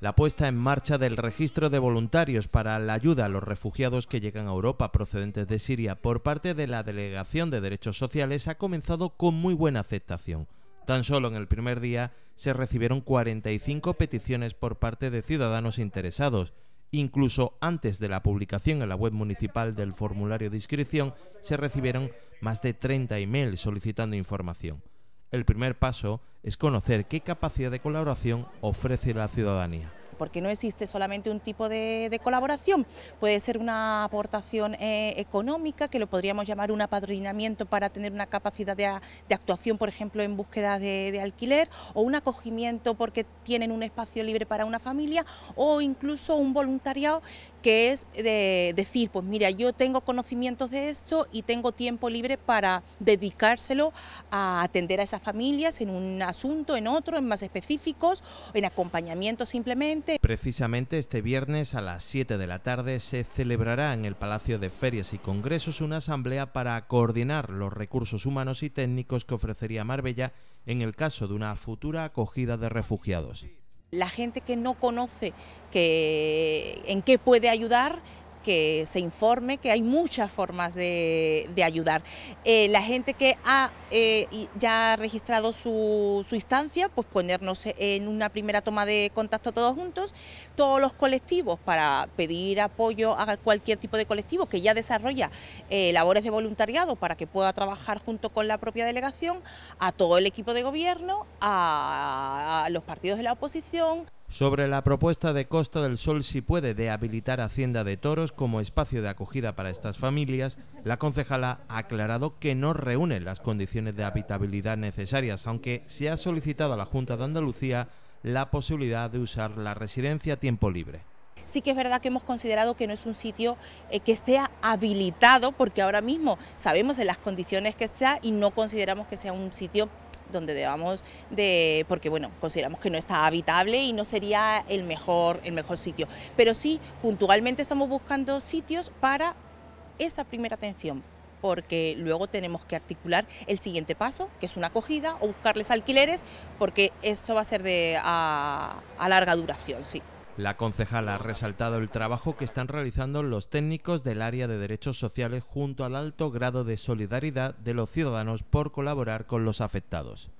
La puesta en marcha del registro de voluntarios para la ayuda a los refugiados que llegan a Europa procedentes de Siria por parte de la Delegación de Derechos Sociales ha comenzado con muy buena aceptación. Tan solo en el primer día se recibieron 45 peticiones por parte de ciudadanos interesados. Incluso antes de la publicación en la web municipal del formulario de inscripción se recibieron más de 30 emails solicitando información el primer paso es conocer qué capacidad de colaboración ofrece la ciudadanía porque no existe solamente un tipo de, colaboración, puede ser una aportación eh, económica, que lo podríamos llamar un apadrinamiento para tener una capacidad de, actuación, por ejemplo, en búsqueda de, alquiler, o un acogimiento porque tienen un espacio libre para una familia, o incluso un voluntariado que es de decir, pues mira, yo tengo conocimientos de esto y tengo tiempo libre para dedicárselo a atender a esas familias en un asunto, en otro, en más específicos, en acompañamiento simplemente Precisamente. este viernes a las 7 de la tarde se celebrará en el Palacio de Ferias y Congresos una asamblea para coordinar los recursos humanos y técnicos que ofrecería Marbella en el caso de una futura acogida de refugiados la gente que no conoce en qué puede ayudar, que se informe, que hay muchas formas de, ayudar. Eh, la gente que ha eh, ya ha registrado su, instancia, pues ponernos en una primera toma de contacto todos juntos, todos los colectivos para pedir apoyo a cualquier tipo de colectivo que ya desarrolla eh, labores de voluntariado para que pueda trabajar junto con la propia delegación, a todo el equipo de gobierno, a los partidos de la oposición. Sobre la propuesta de Costa del Sol, si puede, de habilitar Hacienda de Toros como espacio de acogida para estas familias, la concejala ha aclarado que no reúne las condiciones de habitabilidad necesarias, aunque se ha solicitado a la Junta de Andalucía la posibilidad de usar la residencia a tiempo libre. Sí que es verdad que hemos considerado que no es un sitio eh, que esté habilitado, porque ahora mismo sabemos en las condiciones que está y no consideramos que sea un sitio donde debamos de, porque bueno, consideramos que no está habitable y no sería el mejor, el mejor sitio. Pero sí, puntualmente estamos buscando sitios para esa primera atención, porque luego tenemos que articular el siguiente paso, que es una acogida o buscarles alquileres, porque esto va a ser de a, a larga duración, sí. La concejala ha resaltado el trabajo que están realizando los técnicos del área de derechos sociales junto al alto grado de solidaridad de los ciudadanos por colaborar con los afectados.